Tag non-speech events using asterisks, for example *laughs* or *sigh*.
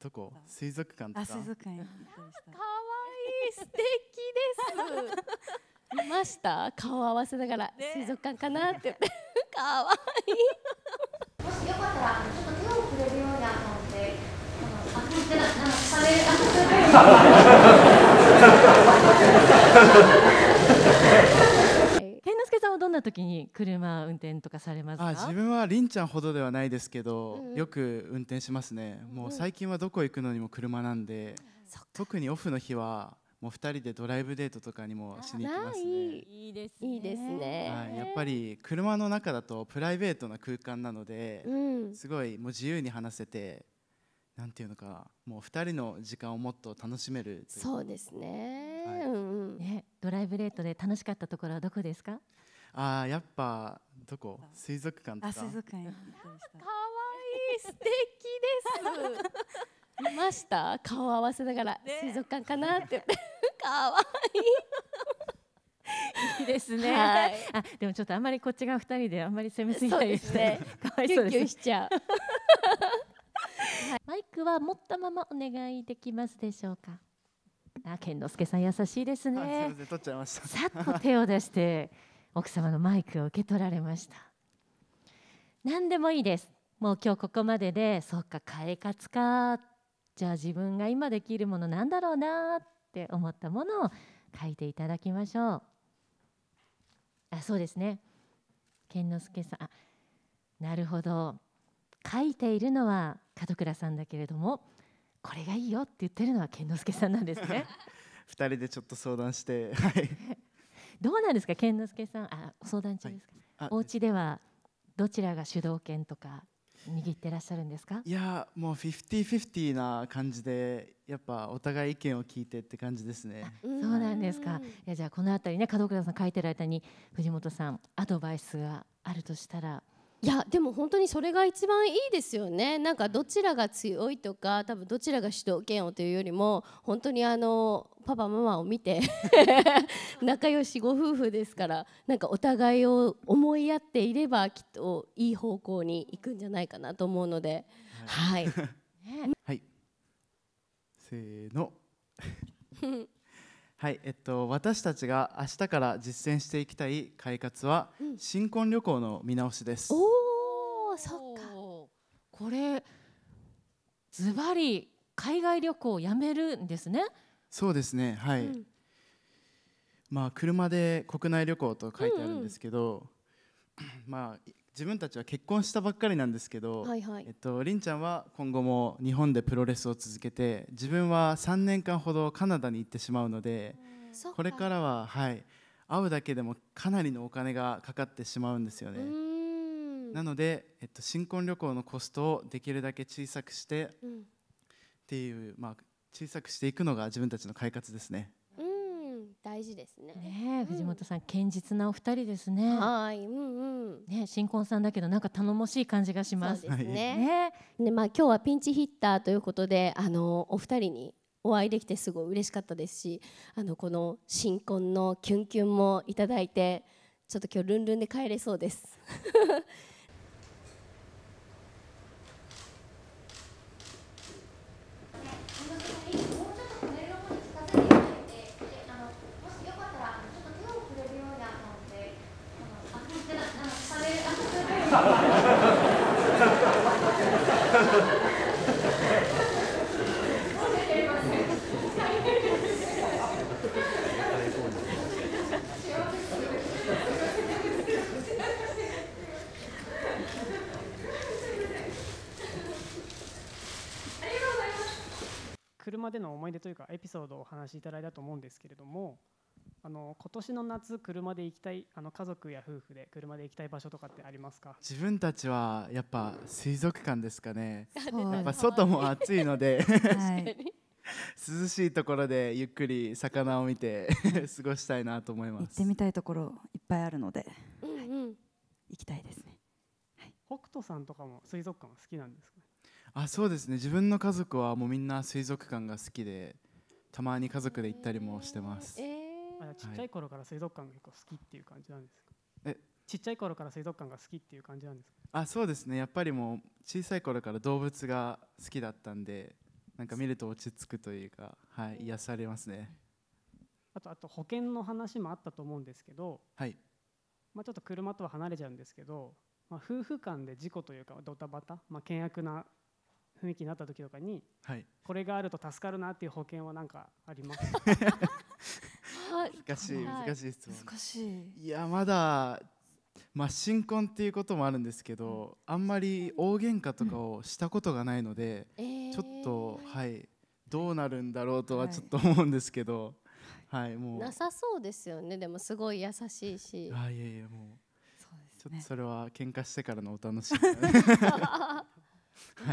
どこ水族館とか水族館行ったりしたい素敵です見ました顔合わせながら、水族館かなってかわ *laughs* いもしよかったらちょっと手をくれるようあなんかれあ *laughs* どんな時に車運転とかされますかあ自分はりんちゃんほどではないですけど、うんよく運転しますねもう最近はどこ行くのにも車なんで、うん、特にオフの日はもう二人でドライブデートとかにもしに行きますね。いいですねいいですね、はい、やっぱり車の中だとプライベートな空間なので、うん、すごいもう自由に話せてなんていうのかもう二人の時間をもっと楽しめるそうですねはい、うねドライブデートで楽しかったところはどこですかああやっぱどこ水族館とか。あ水族館行ったりした。*laughs* 可愛い素敵です。見ました *laughs* 顔合わせながら、水族館かなってかわ *laughs* いいいいですね、はい、あでもちょっとあんまりこっちが二人であんまり攻めすぎないですね、かわいそうですねはい、マイクは持ったままお願いできますでしょうかあ健之介さん優しいですねさっと手を出して奥様のマイクを受け取られました何でもいいですもう今日ここまででそっか快活かじゃあ自分が今できるものなんだろうなって思ったものを書いていただきましょうあそうですね健之助さんあなるほど書いているのは門倉さんだけれどもこれがいいよって言ってるのは健之助さんなんですね *laughs* 二人でちょっと相談して、はい、どうなんですか健之助さんあ相談中ですか、はい、お家ではどちらが主導権とか握ってらっしゃるんですかいやもうフフフィィテ50-50な感じでやっぱお互い意見を聞いてって感じですねそうなんですかいやじゃあこの辺りね門倉さん書いてる間に藤本さんアドバイスがあるとしたらいやでも本当にそれが一番いいですよねなんかどちらが強いとか多分どちらが主導権をというよりも本当にあのパパママを見て *laughs* 仲良しご夫婦ですからなんかお互いを思いやっていればきっといい方向に行くんじゃないかなと思うのではい。はい、*laughs* はいはい、えっと、私たちが明日から実践していきたい快活は、うん、新婚旅行の見直しです。おお、そっか。これ。ずばり海外旅行をやめるんですね。そうですね、はい。うん、まあ、車で国内旅行と書いてあるんですけど。うんうん、まあ、自分たちは結婚したばっかりなんですけど、はいはい、えっと、りんちゃんは今後も日本でプロレスを続けて自分は3年間ほどカナダに行ってしまうのでこれからは、はい、会うだけでもかなりのお金がかかってしまうんですよね。なので、えっと、新婚旅行のコストをできるだけ小さくして、うん、っていう、まあ、小さくしていくのが自分たちの快活ですね。うん大事ですねね、藤本さん、堅実なお二人ですね。はい、うんう新婚さんだけどなんか頼もしい感じがします。そうですね。ねまあ今日はピンチヒッターということで、あのお二人にお会いできてすごい嬉しかったですし、あのこの新婚のキュンキュンもいただいて、ちょっと今日ルンルンで帰れそうです。車での思い出というかエピソードをお話しいただいたと思うんですけれどもあの今年の夏車で行きたいあの家族や夫婦で車で行きたい場所とかってありますか自分たちはやっぱ水族館ですかねやっぱ外も暑いので涼しいところでゆっくり魚を見て過ごしたいなと思います行ってみたいところいっぱいあるので、うんうんはい、行きたいですね、はい、北斗さんとかも水族館好きなんですか、あそうですね自分の家族はもうみんな水族館が好きでたまに家族で行ったりもしてます、えーあちっちゃい頃から水族館が結構好きっていう感じなんですか、はい、えちっちゃい頃から水族館が好きっていう感じなんですかあそうですねやっぱりもう小さい頃から動物が好きだったんでなんか見ると落ち着くというか、はい、癒されますねあとあと保険の話もあったと思うんですけど、はいまあ、ちょっと車とは離れちゃうんですけど、まあ、夫婦間で事故というかドタバタ、まあ、険悪な雰囲気になった時とかに、はい、これがあると助かるなっていう保険は何かあります *laughs* 難しい難しい質問難しいいやまだまあ新婚っていうこともあるんですけどあんまり大喧嘩とかをしたことがないので、うん、ちょっと、えー、はいどうなるんだろうとはちょっと思うんですけど、はい、はい、もうなさそうですよねでもすごい優しいしあいやいやもう、ね、ちょっとそれは喧嘩してからのお楽しみ、ね、*laughs* *laughs* *laughs* は